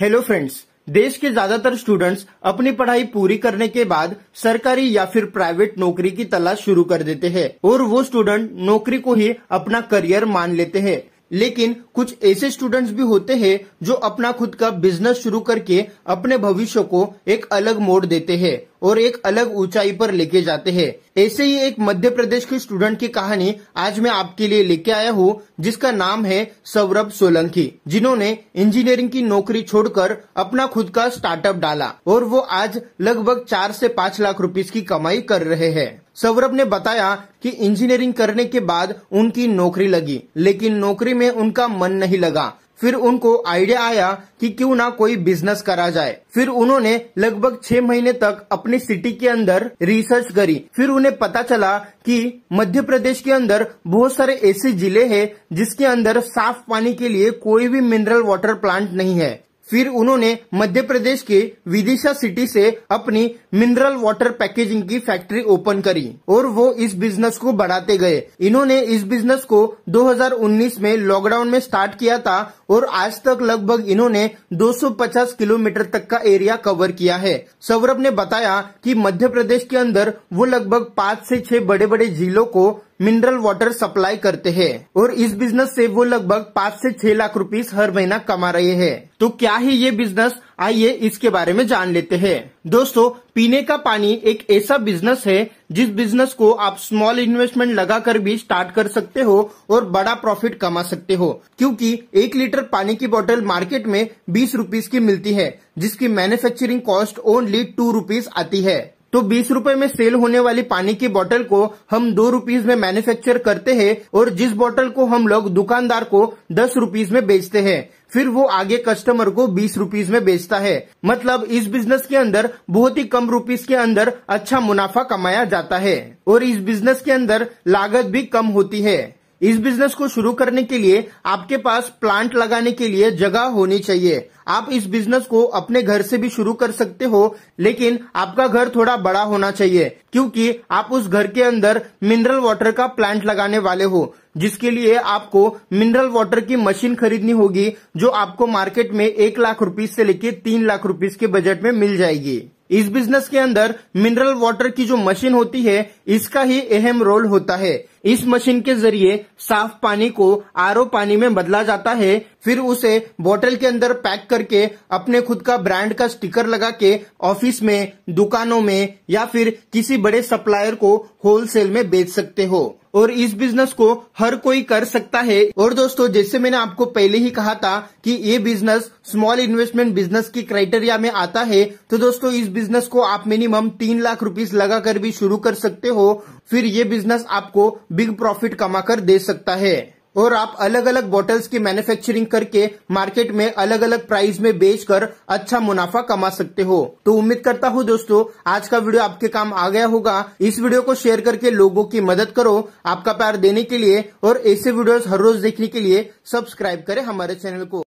hello friends देश के ज्यादातर स्टूडेंट्स अपनी पढ़ाई पूरी करने के बाद सरकारी या फिर प्राइवेट नौकरी की तलाश शुरू कर देते हैं और वो स्टूडेंट नौकरी को ही अपना करियर मान लेते हैं लेकिन कुछ ऐसे स्टूडेंट्स भी होते हैं जो अपना खुद का बिजनेस शुरू करके अपने भविष्य को एक अलग मोड़ देते हैं और एक अलग ऊंचाई पर लेके जाते हैं ऐसे ही एक मध्य प्रदेश के स्टूडेंट की कहानी आज मैं आपके लिए लेके आया हूँ जिसका नाम है सौरभ सोलंकी जिन्होंने इंजीनियरिंग की नौकरी छोड़कर अपना खुद का स्टार्टअप डाला और वो आज लगभग चार से पाँच लाख रुपीज की कमाई कर रहे हैं सौरभ ने बताया कि इंजीनियरिंग करने के बाद उनकी नौकरी लगी लेकिन नौकरी में उनका मन नहीं लगा फिर उनको आइडिया आया कि क्यों ना कोई बिजनेस करा जाए फिर उन्होंने लगभग छह महीने तक अपनी सिटी के अंदर रिसर्च करी फिर उन्हें पता चला कि मध्य प्रदेश के अंदर बहुत सारे ऐसे जिले हैं जिसके अंदर साफ पानी के लिए कोई भी मिनरल वाटर प्लांट नहीं है फिर उन्होंने मध्य प्रदेश के विदिशा सिटी से अपनी मिनरल वाटर पैकेजिंग की फैक्ट्री ओपन करी और वो इस बिजनेस को बढ़ाते गए इन्होंने इस बिजनेस को 2019 में लॉकडाउन में स्टार्ट किया था और आज तक लगभग इन्होंने 250 किलोमीटर तक का एरिया कवर किया है सौरभ ने बताया कि मध्य प्रदेश के अंदर वो लगभग पाँच से छह बड़े बड़े जिलों को मिनरल वाटर सप्लाई करते हैं और इस बिजनेस से वो लगभग पाँच से छह लाख रुपीस हर महीना कमा रहे हैं तो क्या है ये बिजनेस आइए इसके बारे में जान लेते हैं दोस्तों पीने का पानी एक ऐसा बिजनेस है जिस बिजनेस को आप स्मॉल इन्वेस्टमेंट लगाकर भी स्टार्ट कर सकते हो और बड़ा प्रॉफिट कमा सकते हो क्योंकि एक लीटर पानी की बोतल मार्केट में बीस रूपीज की मिलती है जिसकी manufacturing cost only two rupees आती है तो बीस रूपए में सेल होने वाली पानी की बोतल को हम दो रूपीज में मैन्युफैक्चर करते हैं और जिस बोतल को हम लोग दुकानदार को दस रूपीज में बेचते हैं फिर वो आगे कस्टमर को बीस रूपीज में बेचता है मतलब इस बिजनेस के अंदर बहुत ही कम रूपीज के अंदर अच्छा मुनाफा कमाया जाता है और इस बिजनेस के अंदर लागत भी कम होती है इस बिजनेस को शुरू करने के लिए आपके पास प्लांट लगाने के लिए जगह होनी चाहिए आप इस बिजनेस को अपने घर से भी शुरू कर सकते हो लेकिन आपका घर थोड़ा बड़ा होना चाहिए क्योंकि आप उस घर के अंदर मिनरल वाटर का प्लांट लगाने वाले हो जिसके लिए आपको मिनरल वाटर की मशीन खरीदनी होगी जो आपको मार्केट में एक लाख रूपीज से लेकर तीन लाख रूपीज के बजट में मिल जाएगी इस बिजनेस के अंदर मिनरल वाटर की जो मशीन होती है इसका ही अहम रोल होता है इस मशीन के जरिए साफ पानी को आर पानी में बदला जाता है फिर उसे बोतल के अंदर पैक करके अपने खुद का ब्रांड का स्टिकर लगा के ऑफिस में दुकानों में या फिर किसी बड़े सप्लायर को होलसेल में बेच सकते हो और इस बिजनेस को हर कोई कर सकता है और दोस्तों जैसे मैंने आपको पहले ही कहा था कि ये बिजनेस स्मॉल इन्वेस्टमेंट बिजनेस की क्राइटेरिया में आता है तो दोस्तों इस बिजनेस को आप मिनिमम तीन लाख रुपीस लगाकर भी शुरू कर सकते हो फिर ये बिजनेस आपको बिग प्रॉफिट कमाकर दे सकता है और आप अलग अलग बॉटल्स की मैन्युफैक्चरिंग करके मार्केट में अलग अलग प्राइस में बेचकर अच्छा मुनाफा कमा सकते हो तो उम्मीद करता हूँ दोस्तों आज का वीडियो आपके काम आ गया होगा इस वीडियो को शेयर करके लोगों की मदद करो आपका प्यार देने के लिए और ऐसे वीडियोस हर रोज देखने के लिए सब्सक्राइब करें हमारे चैनल को